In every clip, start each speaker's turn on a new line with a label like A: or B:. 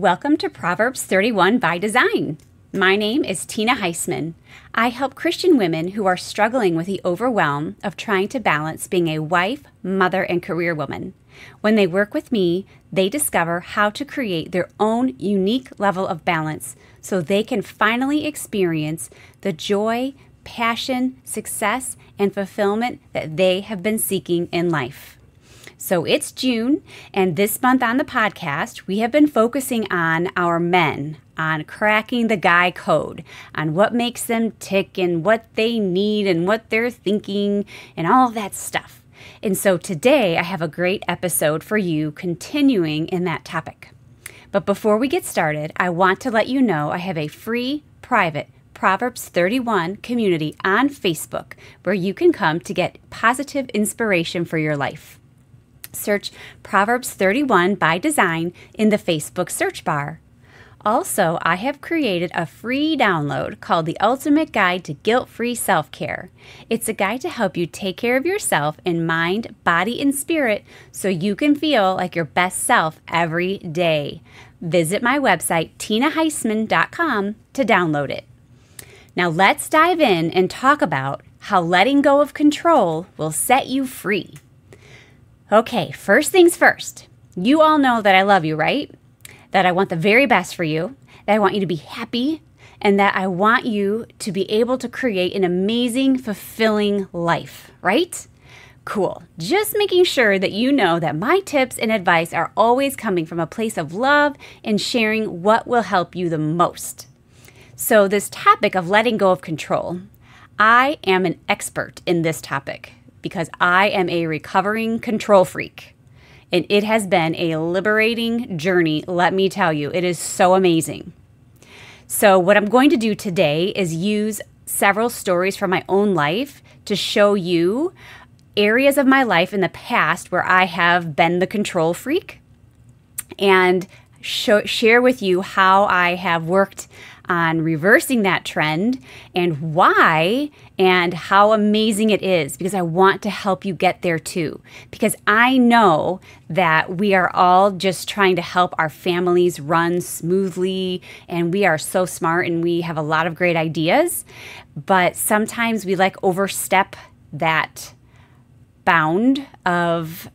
A: Welcome to Proverbs 31 by Design. My name is Tina Heisman. I help Christian women who are struggling with the overwhelm of trying to balance being a wife, mother, and career woman. When they work with me, they discover how to create their own unique level of balance so they can finally experience the joy, passion, success, and fulfillment that they have been seeking in life. So it's June, and this month on the podcast, we have been focusing on our men, on cracking the guy code, on what makes them tick and what they need and what they're thinking and all that stuff. And so today, I have a great episode for you continuing in that topic. But before we get started, I want to let you know I have a free private Proverbs 31 community on Facebook where you can come to get positive inspiration for your life. Search Proverbs 31 by Design in the Facebook search bar. Also, I have created a free download called The Ultimate Guide to Guilt Free Self Care. It's a guide to help you take care of yourself in mind, body, and spirit so you can feel like your best self every day. Visit my website, tinaheisman.com, to download it. Now, let's dive in and talk about how letting go of control will set you free. Okay, first things first. You all know that I love you, right? That I want the very best for you, that I want you to be happy, and that I want you to be able to create an amazing, fulfilling life, right? Cool. Just making sure that you know that my tips and advice are always coming from a place of love and sharing what will help you the most. So, this topic of letting go of control, I am an expert in this topic because I am a recovering control freak. And it has been a liberating journey, let me tell you. It is so amazing. So, what I'm going to do today is use several stories from my own life to show you areas of my life in the past where I have been the control freak and show, share with you how I have worked on reversing that trend and why and how amazing it is because I want to help you get there too. Because I know that we are all just trying to help our families run smoothly and we are so smart and we have a lot of great ideas, but sometimes we like overstep that bound of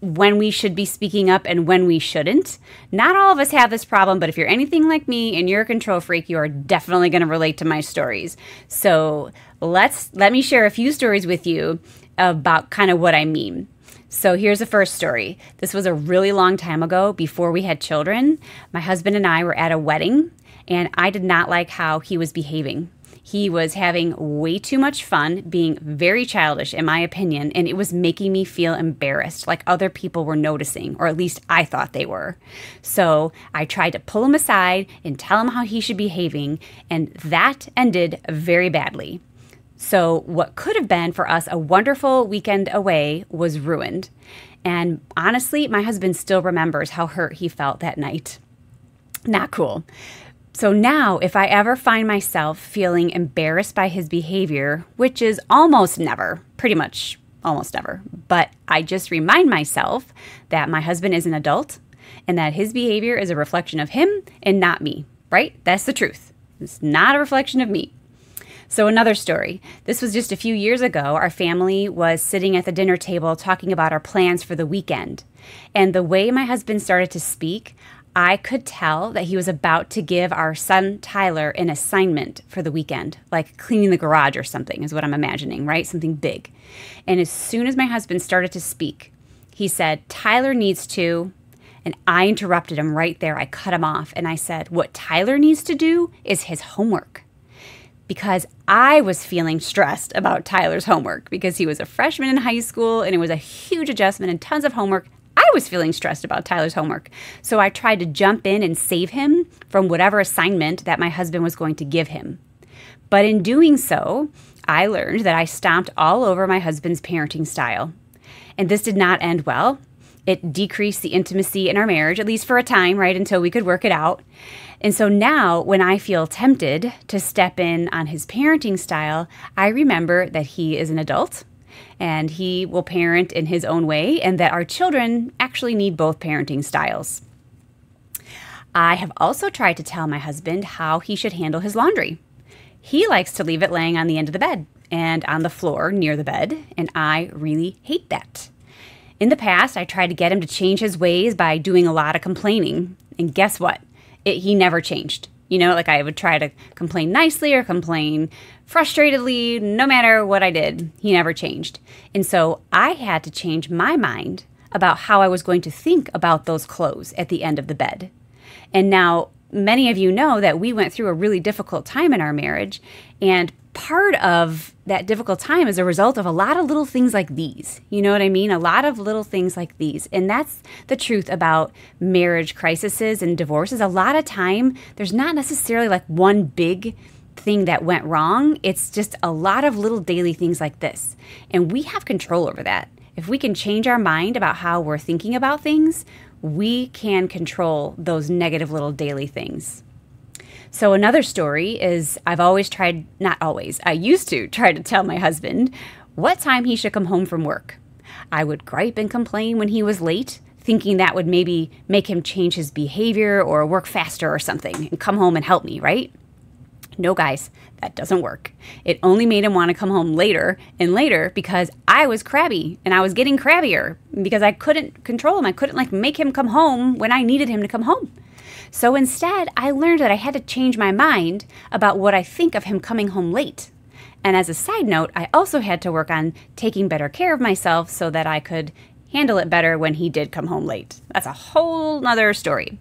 A: when we should be speaking up and when we shouldn't. Not all of us have this problem, but if you're anything like me and you're a control freak, you are definitely going to relate to my stories. So, let's let me share a few stories with you about kind of what I mean. So here's the first story. This was a really long time ago before we had children. My husband and I were at a wedding, and I did not like how he was behaving. He was having way too much fun, being very childish, in my opinion, and it was making me feel embarrassed, like other people were noticing, or at least I thought they were. So I tried to pull him aside and tell him how he should be behaving, and that ended very badly. So, what could have been for us a wonderful weekend away was ruined. And honestly, my husband still remembers how hurt he felt that night. Not cool. So now, if I ever find myself feeling embarrassed by his behavior, which is almost never, pretty much almost never, but I just remind myself that my husband is an adult and that his behavior is a reflection of him and not me, right? That's the truth. It's not a reflection of me. So, another story. This was just a few years ago. Our family was sitting at the dinner table talking about our plans for the weekend. And the way my husband started to speak, I could tell that he was about to give our son Tyler an assignment for the weekend, like cleaning the garage or something, is what I'm imagining, right? Something big. And as soon as my husband started to speak, he said, Tyler needs to. And I interrupted him right there. I cut him off and I said, What Tyler needs to do is his homework. Because I was feeling stressed about Tyler's homework because he was a freshman in high school and it was a huge adjustment and tons of homework I was feeling stressed about Tyler's homework. So I tried to jump in and save him from whatever assignment that my husband was going to give him. But in doing so, I learned that I stomped all over my husband's parenting style. And this did not end well. It decreased the intimacy in our marriage, at least for a time, right? Until we could work it out. And so now, when I feel tempted to step in on his parenting style, I remember that he is an adult and he will parent in his own way, and that our children actually need both parenting styles. I have also tried to tell my husband how he should handle his laundry. He likes to leave it laying on the end of the bed and on the floor near the bed, and I really hate that. In the past, I tried to get him to change his ways by doing a lot of complaining, and guess what? It, he never changed. You know, like I would try to complain nicely or complain frustratedly, no matter what I did, he never changed. And so I had to change my mind about how I was going to think about those clothes at the end of the bed. And now, many of you know that we went through a really difficult time in our marriage. And part of that difficult time is a result of a lot of little things like these. You know what I mean? A lot of little things like these. And that's the truth about marriage crises and divorces. A lot of time, there's not necessarily like one big thing that went wrong. It's just a lot of little daily things like this. And we have control over that. If we can change our mind about how we're thinking about things, we can control those negative little daily things. So, another story is I've always tried, not always, I used to try to tell my husband what time he should come home from work. I would gripe and complain when he was late, thinking that would maybe make him change his behavior or work faster or something and come home and help me, right? No, guys, that doesn't work. It only made him want to come home later and later because I was crabby and I was getting crabbier because I couldn't control him. I couldn't like make him come home when I needed him to come home. So instead, I learned that I had to change my mind about what I think of him coming home late. And as a side note, I also had to work on taking better care of myself so that I could handle it better when he did come home late. That's a whole nother story.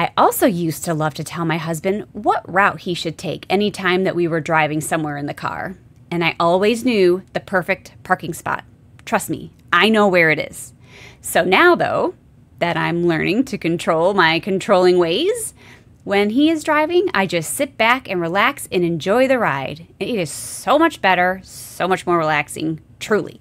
A: I also used to love to tell my husband what route he should take any time that we were driving somewhere in the car. And I always knew the perfect parking spot. Trust me, I know where it is. So now, though, that I'm learning to control my controlling ways, when he is driving, I just sit back and relax and enjoy the ride. It is so much better, so much more relaxing, truly.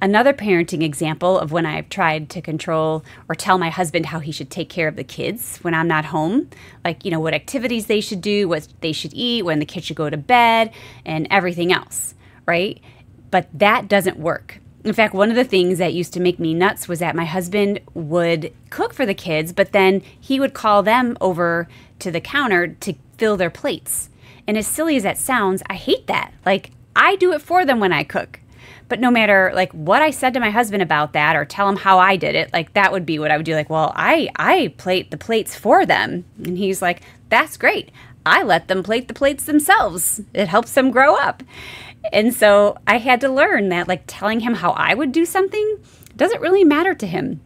A: Another parenting example of when I've tried to control or tell my husband how he should take care of the kids when I'm not home, like, you know, what activities they should do, what they should eat, when the kids should go to bed, and everything else, right? But that doesn't work. In fact, one of the things that used to make me nuts was that my husband would cook for the kids, but then he would call them over to the counter to fill their plates. And as silly as that sounds, I hate that. Like, I do it for them when I cook. But no matter like what I said to my husband about that or tell him how I did it, like that would be what I would do. Like, well, I I plate the plates for them. And he's like, That's great. I let them plate the plates themselves. It helps them grow up. And so I had to learn that like telling him how I would do something doesn't really matter to him.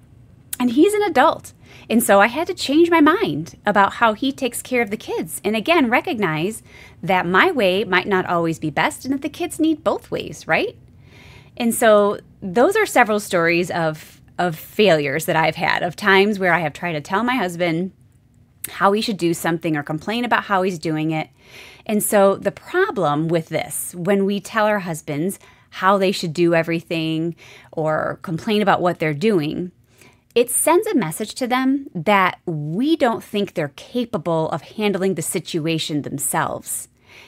A: And he's an adult. And so I had to change my mind about how he takes care of the kids. And again, recognize that my way might not always be best and that the kids need both ways, right? And so those are several stories of of failures that I've had, of times where I have tried to tell my husband how he should do something or complain about how he's doing it. And so the problem with this, when we tell our husbands how they should do everything or complain about what they're doing, it sends a message to them that we don't think they're capable of handling the situation themselves.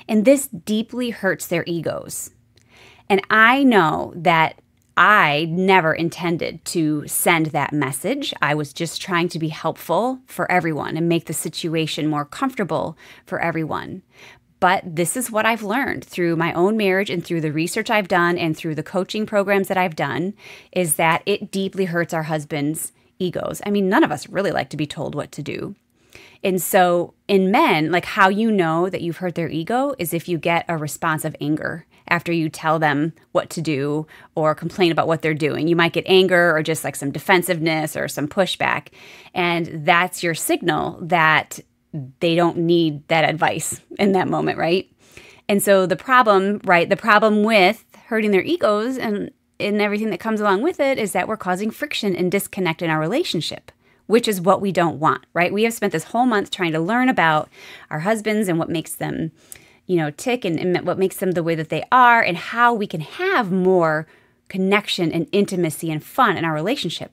A: And this deeply hurts their egos. And I know that I never intended to send that message. I was just trying to be helpful for everyone and make the situation more comfortable for everyone. But this is what I've learned through my own marriage and through the research I've done and through the coaching programs that I've done is that it deeply hurts our husbands' egos. I mean, none of us really like to be told what to do. And so in men, like how you know that you've hurt their ego is if you get a response of anger after you tell them what to do or complain about what they're doing. You might get anger or just like some defensiveness or some pushback. And that's your signal that they don't need that advice in that moment, right? And so the problem, right, the problem with hurting their egos and and everything that comes along with it is that we're causing friction and disconnect in our relationship which is what we don't want, right? We have spent this whole month trying to learn about our husbands and what makes them, you know, tick and, and what makes them the way that they are and how we can have more connection and intimacy and fun in our relationship.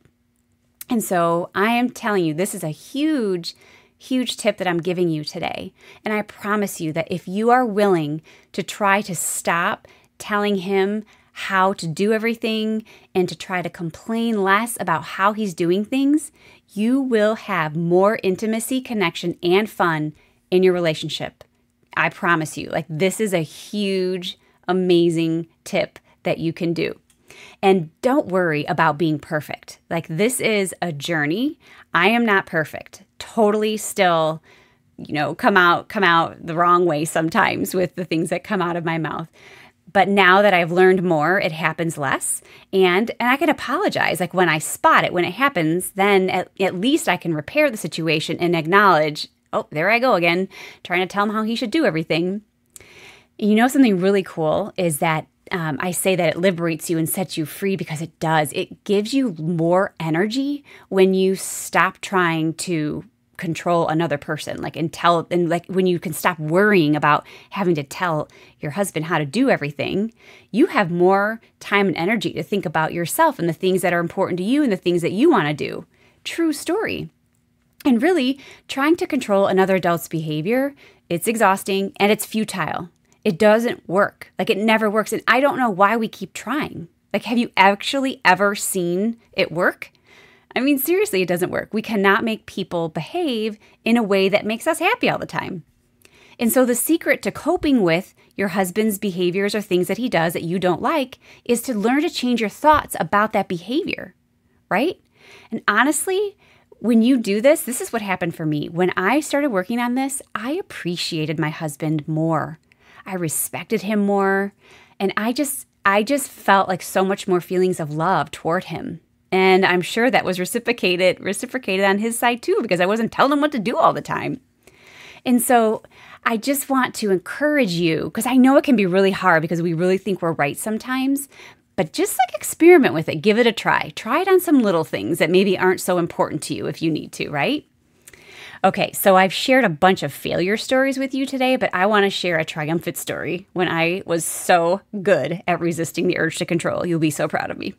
A: And so I am telling you, this is a huge, huge tip that I'm giving you today. And I promise you that if you are willing to try to stop telling him how to do everything and to try to complain less about how he's doing things, you will have more intimacy, connection, and fun in your relationship. I promise you. Like, this is a huge, amazing tip that you can do. And don't worry about being perfect. Like, this is a journey. I am not perfect. Totally still, you know, come out, come out the wrong way sometimes with the things that come out of my mouth but now that I've learned more, it happens less. And and I can apologize. Like when I spot it, when it happens, then at, at least I can repair the situation and acknowledge, oh, there I go again, trying to tell him how he should do everything. You know, something really cool is that um, I say that it liberates you and sets you free because it does. It gives you more energy when you stop trying to control another person like and tell and like when you can stop worrying about having to tell your husband how to do everything you have more time and energy to think about yourself and the things that are important to you and the things that you want to do true story and really trying to control another adult's behavior it's exhausting and it's futile it doesn't work like it never works and i don't know why we keep trying like have you actually ever seen it work I mean, seriously, it doesn't work. We cannot make people behave in a way that makes us happy all the time. And so, the secret to coping with your husband's behaviors or things that he does that you don't like is to learn to change your thoughts about that behavior, right? And honestly, when you do this, this is what happened for me. When I started working on this, I appreciated my husband more. I respected him more, and I just I just felt like so much more feelings of love toward him. And I'm sure that was reciprocated reciprocated on his side too because I wasn't telling him what to do all the time. And so I just want to encourage you because I know it can be really hard because we really think we're right sometimes, but just like experiment with it, give it a try. Try it on some little things that maybe aren't so important to you if you need to, right? Okay, so I've shared a bunch of failure stories with you today, but I want to share a triumphant story when I was so good at resisting the urge to control. You'll be so proud of me.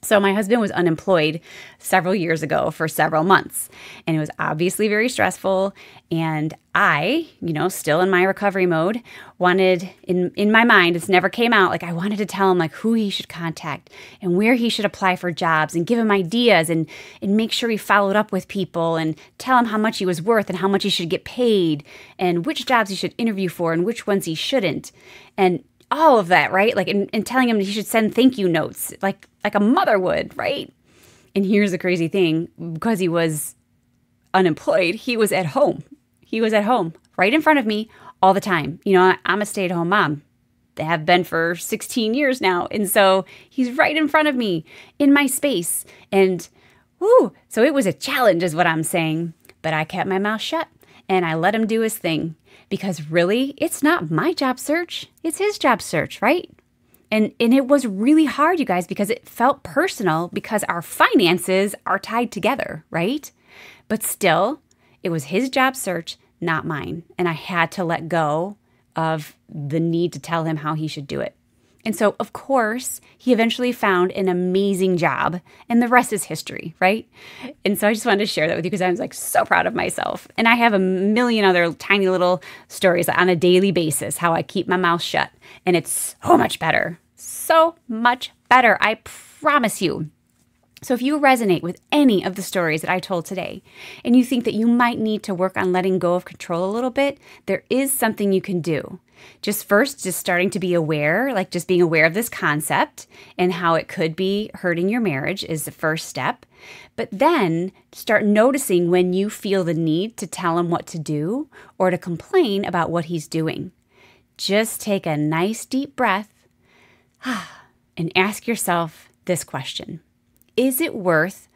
A: So, my husband was unemployed several years ago for several months, and it was obviously very stressful. And I, you know, still in my recovery mode, wanted in, in my mind, this never came out, like I wanted to tell him like who he should contact and where he should apply for jobs and give him ideas and, and make sure he followed up with people and tell him how much he was worth and how much he should get paid and which jobs he should interview for and which ones he shouldn't. And all of that, right? Like, and, and telling him he should send thank you notes, like like a mother would, right? And here's the crazy thing: because he was unemployed, he was at home. He was at home, right in front of me, all the time. You know, I'm a stay-at-home mom. They have been for 16 years now, and so he's right in front of me, in my space, and whoo! So it was a challenge, is what I'm saying. But I kept my mouth shut and I let him do his thing because really, it's not my job search, it's his job search, right? And and it was really hard, you guys, because it felt personal because our finances are tied together, right? But still, it was his job search, not mine, and I had to let go of the need to tell him how he should do it. And so, of course, he eventually found an amazing job, and the rest is history, right? And so, I just wanted to share that with you because I was like so proud of myself. And I have a million other tiny little stories on a daily basis how I keep my mouth shut, and it's so much better. So much better. I promise you. So, if you resonate with any of the stories that I told today and you think that you might need to work on letting go of control a little bit, there is something you can do just first just starting to be aware like just being aware of this concept and how it could be hurting your marriage is the first step but then start noticing when you feel the need to tell him what to do or to complain about what he's doing just take a nice deep breath and ask yourself this question is it worth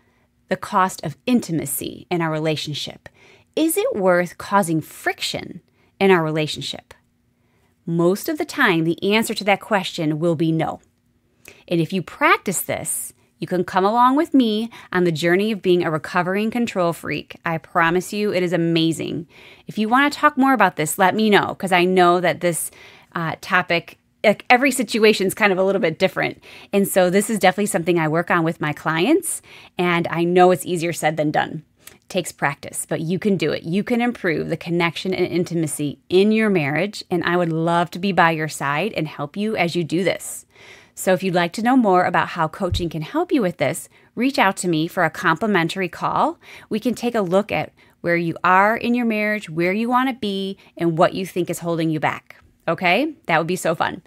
A: the cost of intimacy in our relationship is it worth causing friction in our relationship most of the time the answer to that question will be no. And if you practice this, you can come along with me on the journey of being a recovering control freak. I promise you, it is amazing. If you want to talk more about this, let me know because I know that this uh, topic like every situation is kind of a little bit different. And so this is definitely something I work on with my clients, and I know it's easier said than done takes practice, but you can do it. You can improve the connection and intimacy in your marriage, and I would love to be by your side and help you as you do this. So if you'd like to know more about how coaching can help you with this, reach out to me for a complimentary call. We can take a look at where you are in your marriage, where you want to be, and what you think is holding you back. Okay? That would be so fun.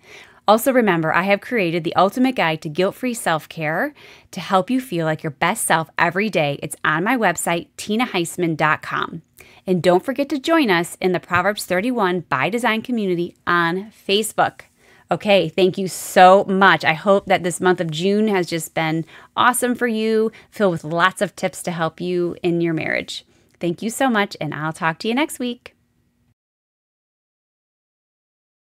A: Also, remember, I have created the ultimate guide to guilt free self care to help you feel like your best self every day. It's on my website, tinaheisman.com. And don't forget to join us in the Proverbs 31 by Design community on Facebook. Okay, thank you so much. I hope that this month of June has just been awesome for you, filled with lots of tips to help you in your marriage. Thank you so much, and I'll talk to you next week.